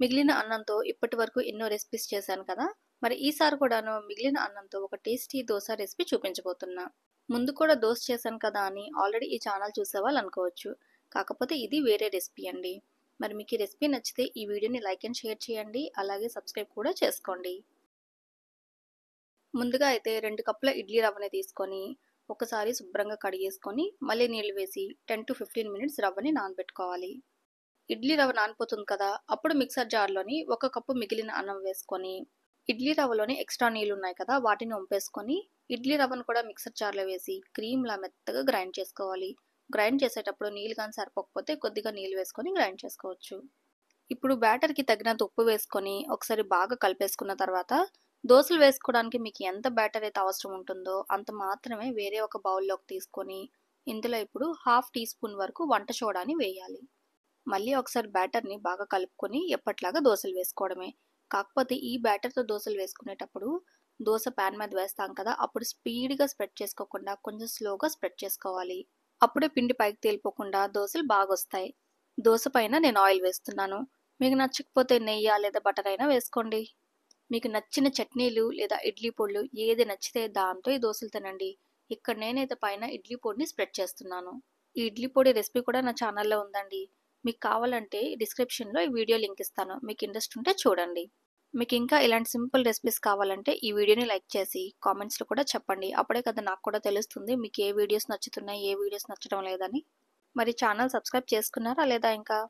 మిగిలిన అన్నంతో ఇప్పటి వరకు ఎన్నో రెసిపీస్ చేశాను కదా మరి ఈసారి కూడాను మిగిలిన అన్నంతో ఒక టేస్టీ దోశ రెసిపీ చూపించబోతున్నా ముందు కూడా దోశ చేశాను కదా అని ఆల్రెడీ ఈ ఛానల్ చూసేవాళ్ళు అనుకోవచ్చు కాకపోతే ఇది వేరే రెసిపీ అండి మరి మీకు ఈ రెసిపీ నచ్చితే ఈ వీడియోని లైక్ అండ్ షేర్ చేయండి అలాగే సబ్స్క్రైబ్ కూడా చేసుకోండి ముందుగా అయితే రెండు కప్పుల ఇడ్లీ రవ్వని తీసుకొని ఒకసారి శుభ్రంగా కడిగేసుకొని మళ్ళీ నీళ్ళు వేసి టెన్ టు ఫిఫ్టీన్ మినిట్స్ రవ్వని నానబెట్టుకోవాలి ఇడ్లీ రవ నానిపోతుంది కదా అప్పుడు మిక్సర్ జార్లోని ఒక కప్పు మిగిలిన అన్నం వేసుకొని ఇడ్లీ రవ్వలోని ఎక్స్ట్రా నీళ్ళు ఉన్నాయి కదా వాటిని ఉంపేసుకొని ఇడ్లీ రవ్వను కూడా మిక్సర్ జార్లో వేసి క్రీమ్లా మెత్తగా గ్రైండ్ చేసుకోవాలి గ్రైండ్ చేసేటప్పుడు నీళ్ళు కానీ సరిపోకపోతే కొద్దిగా నీళ్ళు వేసుకొని గ్రైండ్ చేసుకోవచ్చు ఇప్పుడు బ్యాటర్కి తగినంత ఉప్పు వేసుకొని ఒకసారి బాగా కలిపేసుకున్న తర్వాత దోశలు వేసుకోవడానికి మీకు ఎంత బ్యాటర్ అయితే అవసరం ఉంటుందో అంత మాత్రమే వేరే ఒక బౌల్లోకి తీసుకొని ఇందులో ఇప్పుడు హాఫ్ టీ స్పూన్ వరకు వంట సోడాని వేయాలి మళ్ళీ ఒకసారి బ్యాటర్ని బాగా కలుపుకొని ఎప్పట్లాగా దోశలు వేసుకోవడమే కాకపోతే ఈ బ్యాటర్తో దోశలు వేసుకునేటప్పుడు దోశ ప్యాన్ మీద వేస్తాం కదా అప్పుడు స్పీడ్గా స్ప్రెడ్ చేసుకోకుండా కొంచెం స్లోగా స్ప్రెడ్ చేసుకోవాలి అప్పుడే పిండి పైకి తేలిపోకుండా దోశలు బాగా వస్తాయి దోశ పైన నేను ఆయిల్ వేస్తున్నాను మీకు నచ్చకపోతే నెయ్యి లేదా బటర్ అయినా వేసుకోండి మీకు నచ్చిన చట్నీలు లేదా ఇడ్లీ పొళ్ళు ఏది నచ్చితే దాంతో ఈ దోశలు తినండి ఇక్కడ నేనైతే పైన ఇడ్లీ పొడిని స్ప్రెడ్ చేస్తున్నాను ఈ ఇడ్లీ పొడి రెసిపీ కూడా నా ఛానల్లో ఉందండి మీకు కావాలంటే డిస్క్రిప్షన్లో ఈ వీడియో లింక్ ఇస్తాను మీకు ఇంట్రెస్ట్ ఉంటే చూడండి మీకు ఇంకా ఇలాంటి సింపుల్ రెసిపీస్ కావాలంటే ఈ వీడియోని లైక్ చేసి కామెంట్స్లో కూడా చెప్పండి అప్పుడే కదా నాకు కూడా తెలుస్తుంది మీకు ఏ వీడియోస్ నచ్చుతున్నాయి ఏ వీడియోస్ నచ్చడం లేదని మరి ఛానల్ సబ్స్క్రైబ్ చేసుకున్నారా లేదా ఇంకా